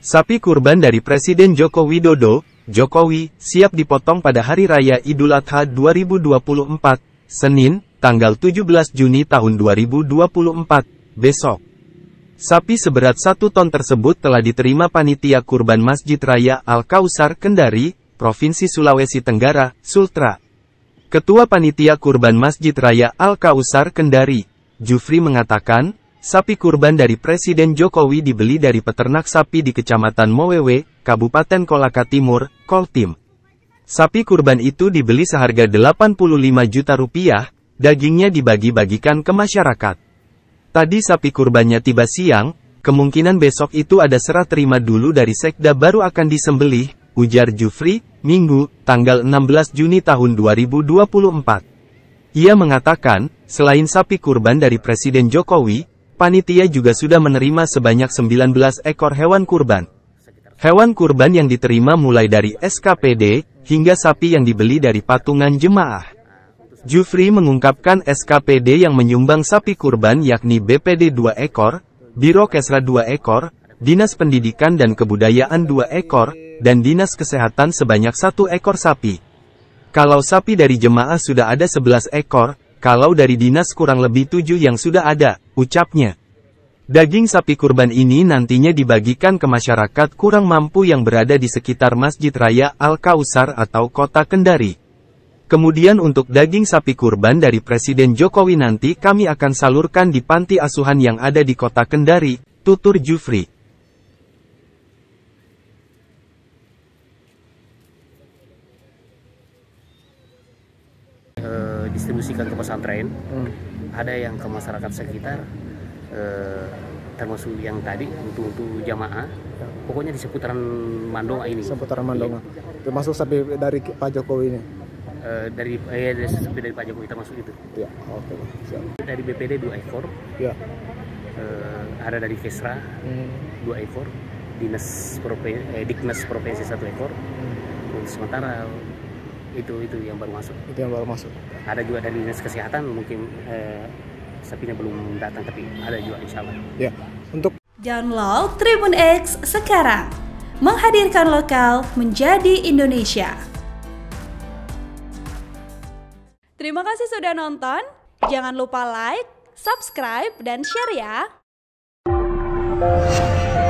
Sapi kurban dari Presiden Joko Widodo, Jokowi, siap dipotong pada Hari Raya Idul Adha 2024, Senin, tanggal 17 Juni tahun 2024, besok. Sapi seberat satu ton tersebut telah diterima Panitia Kurban Masjid Raya Al-Kausar Kendari, Provinsi Sulawesi Tenggara, Sultra. Ketua Panitia Kurban Masjid Raya Al-Kausar Kendari, Jufri mengatakan, Sapi kurban dari Presiden Jokowi dibeli dari peternak sapi di Kecamatan Mowewe, Kabupaten Kolaka Timur, Koltim. Sapi kurban itu dibeli seharga 85 juta rupiah, dagingnya dibagi-bagikan ke masyarakat. Tadi sapi kurbannya tiba siang, kemungkinan besok itu ada serah terima dulu dari Sekda baru akan disembelih, ujar Jufri, Minggu, tanggal 16 Juni tahun 2024. Ia mengatakan, selain sapi kurban dari Presiden Jokowi, Panitia juga sudah menerima sebanyak 19 ekor hewan kurban. Hewan kurban yang diterima mulai dari SKPD, hingga sapi yang dibeli dari patungan jemaah. Jufri mengungkapkan SKPD yang menyumbang sapi kurban yakni BPD 2 ekor, Biro Kesra 2 ekor, Dinas Pendidikan dan Kebudayaan 2 ekor, dan Dinas Kesehatan sebanyak satu ekor sapi. Kalau sapi dari jemaah sudah ada 11 ekor, kalau dari dinas kurang lebih tujuh yang sudah ada, ucapnya. Daging sapi kurban ini nantinya dibagikan ke masyarakat kurang mampu yang berada di sekitar Masjid Raya Al-Kausar atau Kota Kendari. Kemudian untuk daging sapi kurban dari Presiden Jokowi nanti kami akan salurkan di panti asuhan yang ada di Kota Kendari, tutur Jufri. distribusikan ke pesantren hmm. ada yang ke masyarakat sekitar eh, termasuk yang tadi untuk untuk jamaah pokoknya di seputaran Mandonga ini seputaran Mandonga iya. termasuk sampai dari Pak Jokowi ini Uh, dari eh, ya, dari, dari Pak Jokowi termasuk itu. Ya, oke. Okay. Dari BPD dua ekor. Ya. Uh, ada dari Kesra hmm. dua ekor, dinas provinsi eh, dinas provinsi satu ekor. Hmm. sementara itu itu yang baru masuk itu yang baru masuk ada juga dari dinas kesehatan mungkin eh, sapinya belum datang tapi ada juga insya Allah ya untuk download Tribun X sekarang menghadirkan lokal menjadi Indonesia terima kasih sudah nonton jangan lupa like subscribe dan share ya